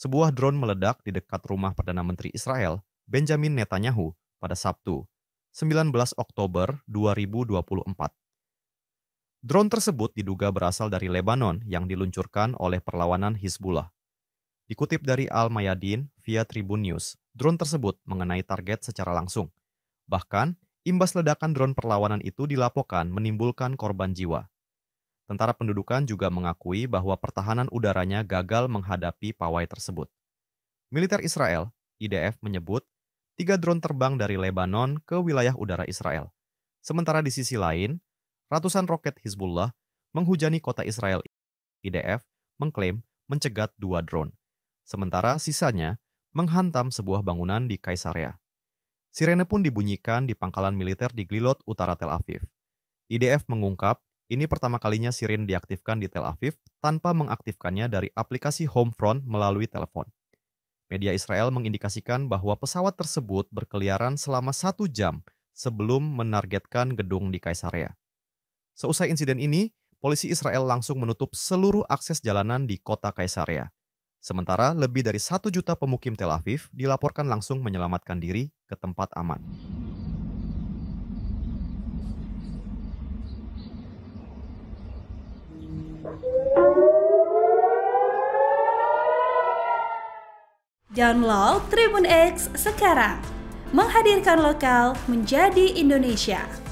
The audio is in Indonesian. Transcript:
Sebuah drone meledak di dekat rumah Perdana Menteri Israel, Benjamin Netanyahu, pada Sabtu, 19 Oktober 2024. Drone tersebut diduga berasal dari Lebanon yang diluncurkan oleh perlawanan Hizbullah. Dikutip dari Al-Mayadin via Tribun News, drone tersebut mengenai target secara langsung. Bahkan, Imbas ledakan drone perlawanan itu dilaporkan menimbulkan korban jiwa. Tentara pendudukan juga mengakui bahwa pertahanan udaranya gagal menghadapi pawai tersebut. Militer Israel, IDF menyebut, tiga drone terbang dari Lebanon ke wilayah udara Israel. Sementara di sisi lain, ratusan roket Hizbullah menghujani kota Israel. IDF mengklaim mencegat dua drone. Sementara sisanya menghantam sebuah bangunan di Kaisarea. Sirene pun dibunyikan di pangkalan militer di Glilot, utara Tel Aviv. IDF mengungkap, ini pertama kalinya sirene diaktifkan di Tel Aviv tanpa mengaktifkannya dari aplikasi Homefront melalui telepon. Media Israel mengindikasikan bahwa pesawat tersebut berkeliaran selama satu jam sebelum menargetkan gedung di Kaisarea. Seusai insiden ini, polisi Israel langsung menutup seluruh akses jalanan di kota Kaisarea. Sementara lebih dari satu juta pemukim Tel Aviv dilaporkan langsung menyelamatkan diri ke tempat aman. Download Tribun X sekarang, menghadirkan lokal menjadi Indonesia.